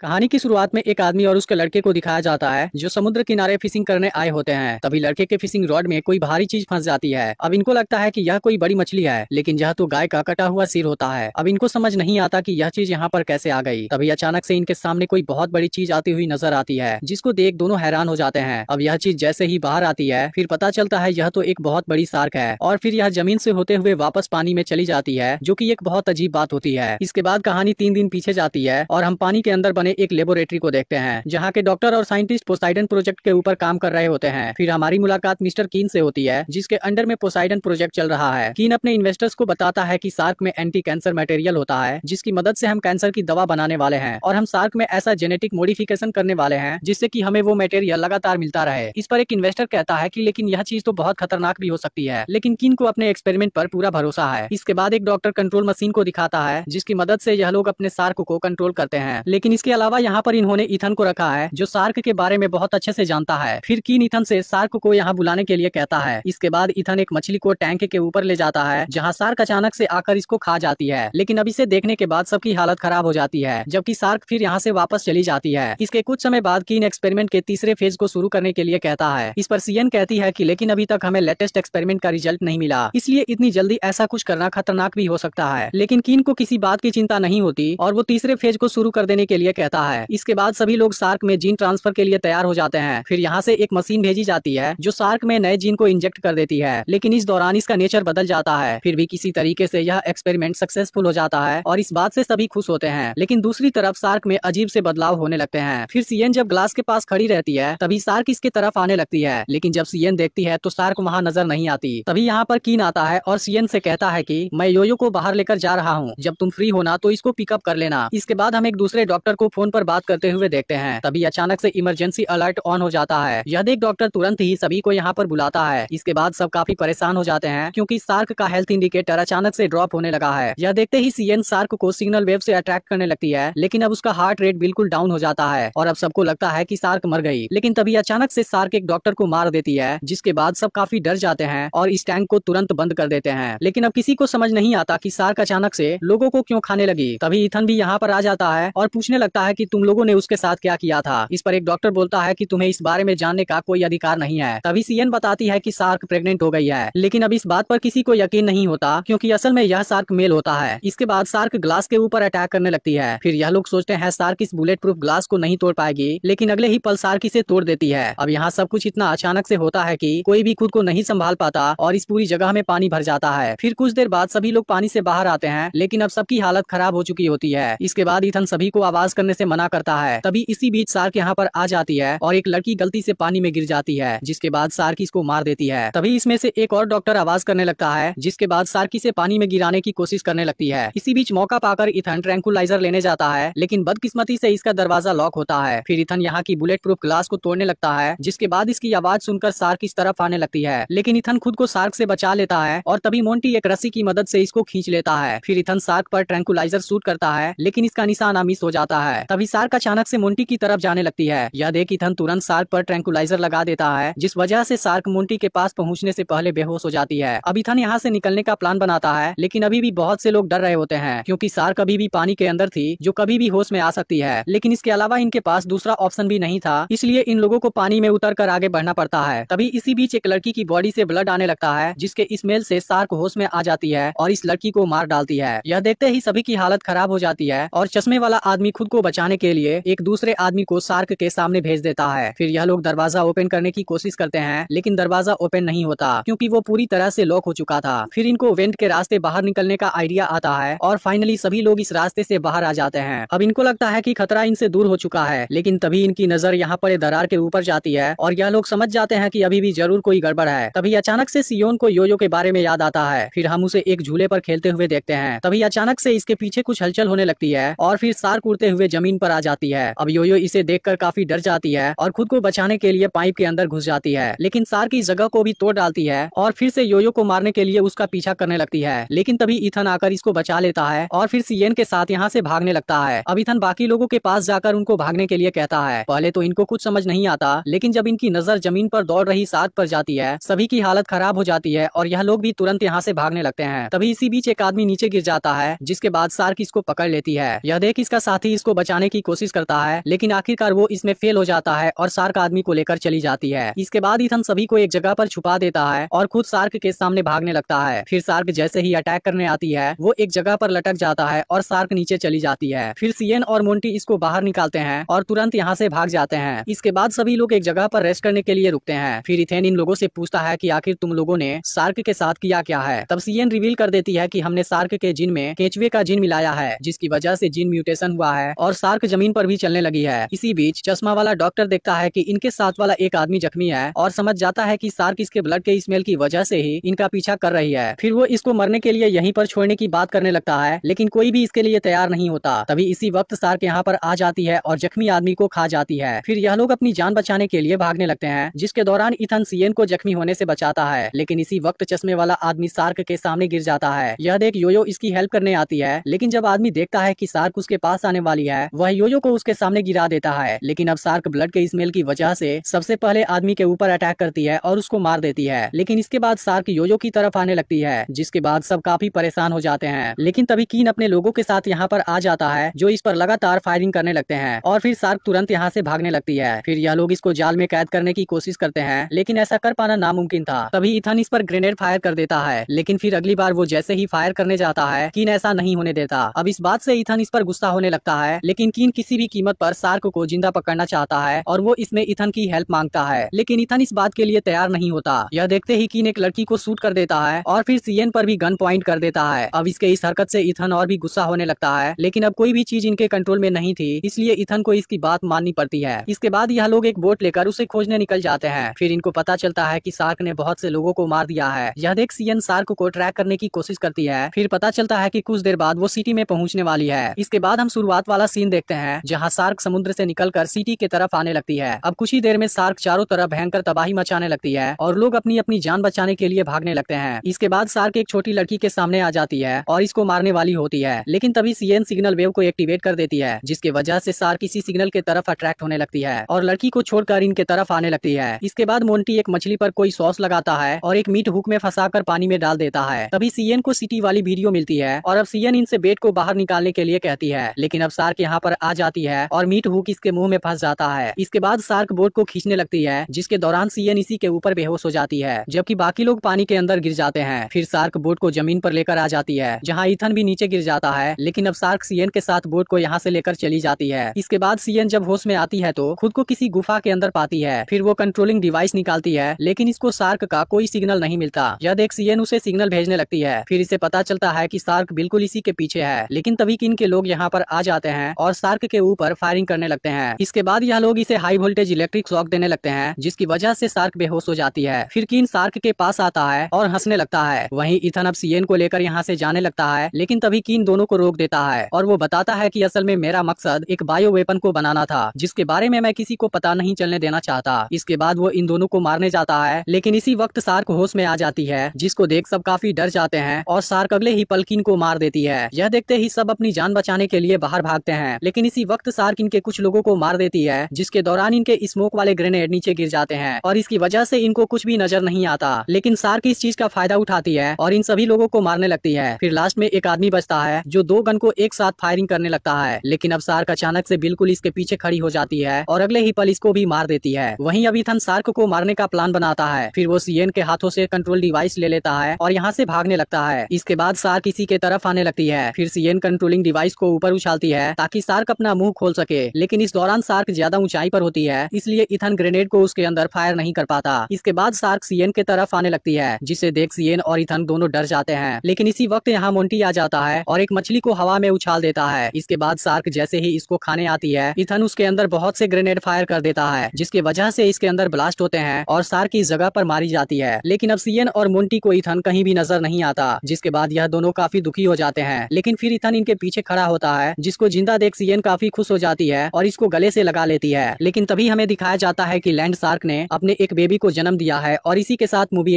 कहानी की शुरुआत में एक आदमी और उसके लड़के को दिखाया जाता है जो समुद्र किनारे फिशिंग करने आए होते हैं तभी लड़के के फिशिंग रॉड में कोई भारी चीज फंस जाती है अब इनको लगता है कि यह कोई बड़ी मछली है लेकिन यह तो गाय का कटा हुआ सिर होता है अब इनको समझ नहीं आता कि यह चीज यहाँ पर कैसे आ गई तभी अचानक से इनके सामने कोई बहुत बड़ी चीज आती हुई नजर आती है जिसको देख दोनों हैरान हो जाते हैं अब यह चीज जैसे ही बाहर आती है फिर पता चलता है यह तो एक बहुत बड़ी सार्क है और फिर यह जमीन से होते हुए वापस पानी में चली जाती है जो की एक बहुत अजीब बात होती है इसके बाद कहानी तीन दिन पीछे जाती है और हम पानी के अंदर बने बने एक लेबोरेटरी को देखते हैं जहाँ के डॉक्टर और साइंटिस्ट पोसाइडन प्रोजेक्ट के ऊपर काम कर रहे होते हैं फिर हमारी मुलाकात मिस्टर कीन से होती है जिसके अंडर में पोसाइडन प्रोजेक्ट चल रहा है कीन अपने इन्वेस्टर्स को बताता है की सार्क में एंटी कैंसर मटेरियल होता है जिसकी मदद से हम कैंसर की दवा बनाने वाले हैं और हम सार्क में ऐसा जेनेटिक मोडिफिकेशन करने वाले हैं जिससे की हमें वो मटेरियल लगातार मिलता रहे इस पर एक इन्वेस्टर कहता है की लेकिन यह चीज तो बहुत खतरनाक भी हो सकती है लेकिन किन को अपने एक्सपेरिमेंट पर पूरा भरोसा है इसके बाद एक डॉक्टर कंट्रोल मशीन को दिखाता है जिसकी मदद से यह लोग अपने सार्क को कंट्रोल करते हैं लेकिन इसके अलावा यहाँ पर इन्होंने इथन को रखा है जो सार्क के बारे में बहुत अच्छे से जानता है फिर कीन इथन से सार्क को यहाँ बुलाने के लिए कहता है इसके बाद इथन एक मछली को टैंक के ऊपर ले जाता है जहाँ सार्क अचानक से आकर इसको खा जाती है लेकिन अब इसे देखने के बाद सबकी हालत खराब हो जाती है जबकि सार्क फिर यहाँ से वापस चली जाती है इसके कुछ समय बाद कीन एक्सपेरिमेंट के तीसरे फेज को शुरू करने के लिए कहता है इस पर सीएन कहती है की लेकिन अभी तक हमें लेटेस्ट एक्सपेरिमेंट का रिजल्ट नहीं मिला इसलिए इतनी जल्दी ऐसा कुछ करना खतरनाक भी हो सकता है लेकिन कीन को किसी बात की चिंता नहीं होती और वो तीसरे फेज को शुरू कर देने के लिए कहता रहता है इसके बाद सभी लोग सार्क में जीन ट्रांसफर के लिए तैयार हो जाते हैं फिर यहाँ से एक मशीन भेजी जाती है जो सार्क में नए जीन को इंजेक्ट कर देती है लेकिन इस दौरान इसका नेचर बदल जाता है फिर भी किसी तरीके से यह एक्सपेरिमेंट सक्सेसफुल हो जाता है और इस बात से सभी खुश होते हैं लेकिन दूसरी तरफ सार्क में अजीब से बदलाव होने लगते हैं फिर सीएन जब ग्लास के पास खड़ी रहती है तभी सार्क इसके तरफ आने लगती है लेकिन जब सीएन देखती है तो सार्क वहाँ नजर नहीं आती तभी यहाँ पर कीन आता है और सीएन से कहता है की मैं योयो को बाहर लेकर जा रहा हूँ जब तुम फ्री होना तो इसको पिकअप कर लेना इसके बाद हम एक दूसरे डॉक्टर को फोन पर बात करते हुए देखते हैं तभी अचानक से इमरजेंसी अलर्ट ऑन हो जाता है यह देख डॉक्टर तुरंत ही सभी को यहाँ पर बुलाता है इसके बाद सब काफी परेशान हो जाते हैं क्योंकि सार्क का हेल्थ इंडिकेटर अचानक से ड्रॉप होने लगा है यह देखते ही सीएन सार्क को सिग्नल वेव से अट्रैक्ट करने लगती है लेकिन अब उसका हार्ट रेट बिल्कुल डाउन हो जाता है और अब सबको लगता है की सार्क मर गई लेकिन तभी अचानक से सार्क एक डॉक्टर को मार देती है जिसके बाद सब काफी डर जाते हैं और इस टैंक को तुरंत बंद कर देते हैं लेकिन अब किसी को समझ नहीं आता की सार्क अचानक से लोगो को क्यों खाने लगी तभी इथन भी यहाँ पर आ जाता है और पूछने लगता बोलता है कि तुम लोगों ने उसके साथ क्या किया था इस पर एक डॉक्टर बोलता है कि तुम्हें इस बारे में जानने का कोई अधिकार नहीं है तभी सीएन बताती है कि सार्क प्रेग्नेंट हो गई है लेकिन अब इस बात पर किसी को यकीन नहीं होता क्योंकि असल में यह सार्क मेल होता है इसके बाद सार्क ग्लास के ऊपर अटैक करने लगती है फिर यह लोग सोचते हैं सार्क इस बुलेट प्रूफ ग्लास को नहीं तोड़ पाएगी लेकिन अगले ही पल सार्क इसे तोड़ देती है अब यहाँ सब कुछ इतना अचानक से होता है की कोई भी खुद को नहीं संभाल पाता और इस पूरी जगह में पानी भर जाता है फिर कुछ देर बाद सभी लोग पानी से बाहर आते हैं लेकिन अब सबकी हालत खराब हो चुकी होती है इसके बाद इथन सभी को आवाज करने करने से मना करता है तभी इसी बीच सार्क यहाँ पर आ जाती है और एक लड़की गलती से पानी में गिर जाती है जिसके बाद सार्की इसको मार देती है तभी इसमें से एक और डॉक्टर आवाज करने लगता है जिसके बाद सार्की से पानी में गिराने की कोशिश करने लगती है इसी बीच मौका पाकर इथन ट्रैंकुलाइजर लेने जाता है लेकिन बदकिस्मती से इसका दरवाजा लॉक होता है फिर इथन यहाँ की बुलेट प्रूफ ग्लास को तोड़ने लगता है जिसके बाद इसकी आवाज सुनकर सार्क इस तरफ आने लगती है लेकिन इथन खुद को सार्क से बचा लेता है और तभी मोन्टी एक रस्सी की मदद से इसको खींच लेता है फिर इथन सार्क पर ट्रैंकुलाइजर शूट करता है लेकिन इसका निशाना मिस हो जाता है है तभी सार्क अचानक से मुंटी की तरफ जाने लगती है यह देख इथन तुरंत सार्क पर ट्रैंकुलाइजर लगा देता है जिस वजह से सार्क मुंटी के पास पहुंचने से पहले बेहोश हो जाती है अब इथन यहाँ से निकलने का प्लान बनाता है लेकिन अभी भी बहुत से लोग डर रहे होते हैं क्यूँकी सार्क अभी भी पानी के अंदर थी जो कभी भी होश में आ सकती है लेकिन इसके अलावा इनके पास दूसरा ऑप्शन भी नहीं था इसलिए इन लोगों को पानी में उतर कर आगे बढ़ना पड़ता है तभी इसी बीच एक लड़की की बॉडी से ब्लड आने लगता है जिसके स्मेल से सार्क होश में आ जाती है और इस लड़की को मार डालती है यह देखते ही सभी की हालत खराब हो जाती है और चश्मे वाला आदमी खुद को बचाने के लिए एक दूसरे आदमी को सार्क के सामने भेज देता है फिर यह लोग दरवाजा ओपन करने की कोशिश करते हैं लेकिन दरवाजा ओपन नहीं होता क्योंकि वो पूरी तरह से लॉक हो चुका था फिर इनको वेंट के रास्ते बाहर निकलने का आइडिया आता है और फाइनली सभी लोग इस रास्ते से बाहर आ जाते हैं अब इनको लगता है कि खतरा इनसे दूर हो चुका है लेकिन तभी इनकी नजर यहाँ पर दरार के ऊपर जाती है और यह लोग समझ जाते हैं कि अभी भी जरूर कोई गड़बड़ है तभी अचानक से सियोन को योयो के बारे में याद आता है फिर हम उसे एक झूले पर खेलते हुए देखते हैं तभी अचानक से इसके पीछे कुछ हलचल होने लगती है और फिर सार्क उड़ते हुए जमीन पर आ जाती है अब योयो इसे देखकर काफी डर जाती है और खुद को बचाने के लिए पाइप के अंदर घुस जाती है लेकिन सार की जगह को भी तोड़ डालती है और फिर से योयो को मारने के लिए उसका पीछा करने लगती है लेकिन तभी इथन आकर इसको बचा लेता है और फिर सीएन के साथ यहाँ से भागने लगता है अब इथन बाकी लोगों के पास जाकर उनको भागने के लिए कहता है पहले तो इनको कुछ समझ नहीं आता लेकिन जब इनकी नजर जमीन पर दौड़ रही सात पर जाती है सभी की हालत खराब हो जाती है और यह लोग भी तुरंत यहाँ से भागने लगते हैं तभी इसी बीच एक आदमी नीचे गिर जाता है जिसके बाद सार्क इसको पकड़ लेती है यह देख इसका साथी इसको बचा बचाने की कोशिश करता है लेकिन आखिरकार वो इसमें फेल हो जाता है और सार्क आदमी को लेकर चली जाती है इसके बाद इथन सभी को एक जगह पर छुपा देता है और खुद सार्क के सामने भागने लगता है फिर सार्क जैसे ही अटैक करने आती है वो एक जगह पर लटक जाता है और सार्क नीचे चली जाती है फिर सीएन और मोन्टी इसको बाहर निकालते हैं और तुरंत यहाँ से भाग जाते हैं इसके बाद सभी लोग एक जगह पर रेस्ट करने के लिए रुकते हैं फिर इथेन इन लोगों से पूछता है की आखिर तुम लोगों ने सार्क के साथ किया क्या है तब सीएन रिवील कर देती है की हमने सार्क के जिन में केचवे का जिन मिलाया है जिसकी वजह से जिन म्यूटेशन हुआ है और सार्क जमीन पर भी चलने लगी है इसी बीच चश्मा वाला डॉक्टर देखता है की इनके साथ वाला एक आदमी जख्मी है और समझ जाता है की सार्क इसके ब्लड के स्मेल की वजह से ही इनका पीछा कर रही है फिर वो इसको मरने के लिए यहीं पर छोड़ने की बात करने लगता है लेकिन कोई भी इसके लिए तैयार नहीं होता तभी इसी वक्त सार्क यहाँ पर आ जाती है और जख्मी आदमी को खा जाती है फिर यह लोग अपनी जान बचाने के लिए भागने लगते हैं जिसके दौरान इथन सीएन को जख्मी होने से बचाता है लेकिन इसी वक्त चश्मे वाला आदमी सार्क के सामने गिर जाता है यह देख योयो इसकी हेल्प करने आती है लेकिन जब आदमी देखता है की सार्क उसके पास आने वाली है वह योयो को उसके सामने गिरा देता है लेकिन अब सार्क ब्लड के स्मेल की वजह से सबसे पहले आदमी के ऊपर अटैक करती है और उसको मार देती है लेकिन इसके बाद सार्क योयो की तरफ आने लगती है जिसके बाद सब काफी परेशान हो जाते हैं लेकिन तभी कीन अपने लोगों के साथ यहाँ पर आ जाता है जो इस पर लगातार फायरिंग करने लगते हैं और फिर सार्क तुरंत यहाँ से भागने लगती है फिर यह लोग इसको जाल में कैद करने की कोशिश करते हैं लेकिन ऐसा कर पाना नामुमकिन था तभी इथन इस पर ग्रेनेड फायर कर देता है लेकिन फिर अगली बार वो जैसे ही फायर करने जाता है कीन ऐसा नहीं होने देता अब इस बात से इथन इस पर गुस्सा होने लगता है लेकिन लेकिन कीन किसी भी कीमत पर सार्क को जिंदा पकड़ना चाहता है और वो इसमें इथन की हेल्प मांगता है लेकिन इथन इस बात के लिए तैयार नहीं होता यह देखते ही कीन एक लड़की को सूट कर देता है और फिर सीएन पर भी गन प्वाइंट कर देता है अब इसके इस हरकत ऐसी इथन और भी गुस्सा होने लगता है लेकिन अब कोई भी चीज इनके कंट्रोल में नहीं थी इसलिए इथन को इसकी बात माननी पड़ती है इसके बाद यह लोग एक बोट लेकर उसे खोजने निकल जाते हैं फिर इनको पता चलता है की सार्क ने बहुत से लोगों को मार दिया है यह देख सीएन सार्क को ट्रैक करने की कोशिश करती है फिर पता चलता है की कुछ देर बाद वो सिटी में पहुँचने वाली है इसके बाद हम शुरुआत वाला सीन देखते हैं जहाँ सार्क समुद्र से निकलकर सिटी के तरफ आने लगती है अब कुछ ही देर में सार्क चारों तरफ भयंकर तबाही मचाने लगती है और लोग अपनी अपनी जान बचाने के लिए भागने लगते हैं इसके बाद सार्क एक छोटी लड़की के सामने आ जाती है और इसको मारने वाली होती है लेकिन तभी सीएन सिग्नल वेव को एक्टिवेट कर देती है जिसके वजह से सार्क इसी सिग्नल के तरफ अट्रैक्ट होने लगती है और लड़की को छोड़कर इनके तरफ आने लगती है इसके बाद मोन्टी एक मछली पर कोई सॉस लगाता है और एक मीट हुक में फंसाकर पानी में डाल देता है तभी सीएन को सिटी वाली वीडियो मिलती है और अब सीएन इनसे बेट को बाहर निकालने के लिए कहती है लेकिन अब सार्क यहाँ पर आ जाती है और मीट हुक इसके मुंह में फंस जाता है इसके बाद सार्क बोट को खींचने लगती है जिसके दौरान सीएन इसी के ऊपर बेहोश हो जाती है जबकि बाकी लोग पानी के अंदर गिर जाते हैं फिर सार्क बोट को जमीन पर लेकर आ जाती है जहाँ इथन भी नीचे गिर जाता है लेकिन अब सार्क सीएन के साथ बोट को यहाँ से लेकर चली जाती है इसके बाद सीएन जब होश में आती है तो खुद को किसी गुफा के अंदर पाती है फिर वो कंट्रोलिंग डिवाइस निकालती है लेकिन इसको सार्क का कोई सिग्नल नहीं मिलता यह देख सीएन उसे सिग्नल भेजने लगती है फिर इसे पता चलता है की सार्क बिल्कुल इसी के पीछे है लेकिन तभी किन के लोग यहाँ पर आ जाते हैं और सार्क के ऊपर फायरिंग करने लगते हैं इसके बाद यह लोग इसे हाई वोल्टेज इलेक्ट्रिक शॉक देने लगते हैं जिसकी वजह से सार्क बेहोश हो जाती है फिर किन सार्क के पास आता है और हंसने लगता है वही इथन अब सीएन को लेकर यहाँ से जाने लगता है लेकिन तभी किन दोनों को रोक देता है और वो बताता है की असल में मेरा मकसद एक बायो वेपन को बनाना था जिसके बारे में मैं किसी को पता नहीं चलने देना चाहता इसके बाद वो इन दोनों को मारने जाता है लेकिन इसी वक्त सार्क होश में आ जाती है जिसको देख सब काफी डर जाते हैं और सार्क अगले ही पलकिन को मार देती है यह देखते ही सब अपनी जान बचाने के लिए बाहर भागते हैं हैं लेकिन इसी वक्त सार्क इनके कुछ लोगों को मार देती है जिसके दौरान इनके स्मोक वाले ग्रेनेड नीचे गिर जाते हैं और इसकी वजह से इनको कुछ भी नजर नहीं आता लेकिन सार्क इस चीज का फायदा उठाती है और इन सभी लोगों को मारने लगती है फिर लास्ट में एक आदमी बचता है जो दो गन को एक साथ फायरिंग करने लगता है लेकिन अब सार्क अचानक से बिल्कुल इसके पीछे खड़ी हो जाती है और अगले ही पल इसको भी मार देती है अभी थन सार्क को मारने का प्लान बनाता है फिर वो सीएन के हाथों से कंट्रोल डिवाइस ले लेता है और यहाँ से भागने लगता है इसके बाद सार्क इसी के तरफ आने लगती है फिर सीएन कंट्रोलिंग डिवाइस को ऊपर उछालती है ताकि ताकि सार्क अपना मुंह खोल सके लेकिन इस दौरान सार्क ज्यादा ऊंचाई पर होती है इसलिए इथन ग्रेनेड को उसके अंदर फायर नहीं कर पाता इसके बाद सार्क सीएन के तरफ आने लगती है जिसे देख सीएन और इथन दोनों डर जाते हैं लेकिन इसी वक्त यहाँ मोन्टी आ जाता है और एक मछली को हवा में उछाल देता है इसके बाद सार्क जैसे ही इसको खाने आती है इथन उसके अंदर बहुत से ग्रेनेड फायर कर देता है जिसके वजह से इसके अंदर ब्लास्ट होते हैं और सार्क इस जगह पर मारी जाती है लेकिन अब सीएन और मोन्टी को इथन कहीं भी नजर नहीं आता जिसके बाद यह दोनों काफी दुखी हो जाते हैं लेकिन फिर इथन इनके पीछे खड़ा होता है जिसको जिंदा दे देख सीएन काफी खुश हो जाती है और इसको गले से लगा लेती है लेकिन तभी हमें दिखाया जाता है की लैंड सार्क ने अपने एक बेबी को जन्म दिया है और इसी के साथ मूवी